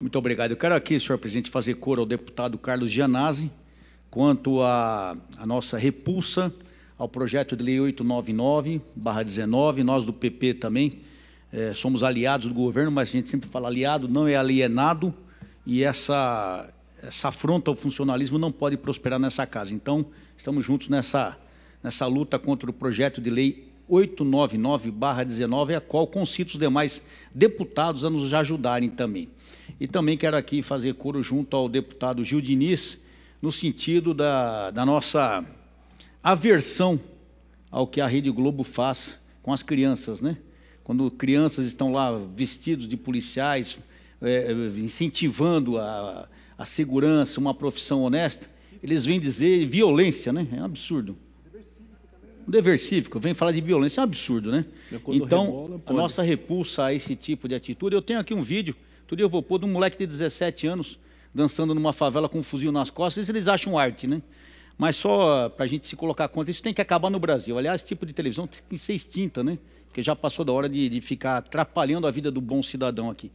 Muito obrigado. Eu quero aqui, senhor presidente, fazer cor ao deputado Carlos Gianazzi quanto à nossa repulsa ao projeto de lei 899-19. Nós do PP também eh, somos aliados do governo, mas a gente sempre fala aliado, não é alienado, e essa, essa afronta ao funcionalismo não pode prosperar nessa casa. Então, estamos juntos nessa, nessa luta contra o projeto de lei 899-19, a qual concito os demais deputados a nos ajudarem também. E também quero aqui fazer coro junto ao deputado Gil Diniz, no sentido da, da nossa aversão ao que a Rede Globo faz com as crianças, né? Quando crianças estão lá vestidos de policiais, é, é incentivando a, a segurança, uma profissão honesta, eles vêm dizer violência, né? É um absurdo. Um dever cívico, vem falar de violência, é um absurdo, né? Então, a nossa repulsa a esse tipo de atitude. Eu tenho aqui um vídeo Outro dia eu vou pôr de um moleque de 17 anos dançando numa favela com um fuzil nas costas, isso eles acham arte, né? Mas só para a gente se colocar contra, isso tem que acabar no Brasil. Aliás, esse tipo de televisão tem que ser extinta, né? Porque já passou da hora de, de ficar atrapalhando a vida do bom cidadão aqui.